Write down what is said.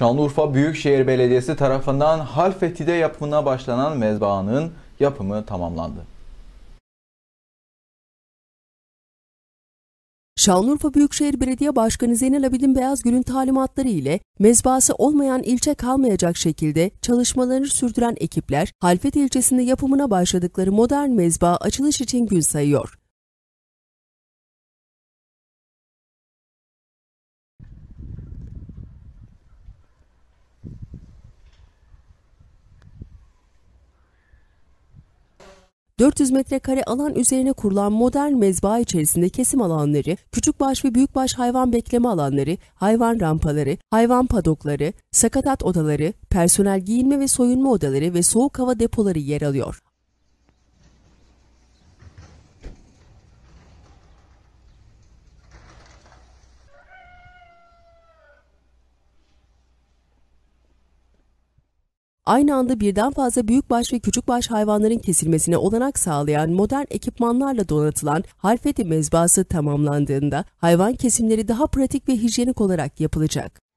Şanlıurfa Büyükşehir Belediyesi tarafından Halfeti'de yapımına başlanan mezbaanın yapımı tamamlandı. Şanlıurfa Büyükşehir Belediye Başkanı Zeynel Abidin Beyazgül'ün talimatları ile mezbası olmayan ilçe kalmayacak şekilde çalışmalarını sürdüren ekipler, Halfet ilçesinde yapımına başladıkları modern mezba açılış için gün sayıyor. 400 metrekare alan üzerine kurulan modern mezba içerisinde kesim alanları, küçükbaş ve büyükbaş hayvan bekleme alanları, hayvan rampaları, hayvan padokları, sakatat odaları, personel giyinme ve soyunma odaları ve soğuk hava depoları yer alıyor. aynı anda birden fazla büyükbaş ve küçükbaş hayvanların kesilmesine olanak sağlayan modern ekipmanlarla donatılan Halfeti mezbası tamamlandığında hayvan kesimleri daha pratik ve hijyenik olarak yapılacak.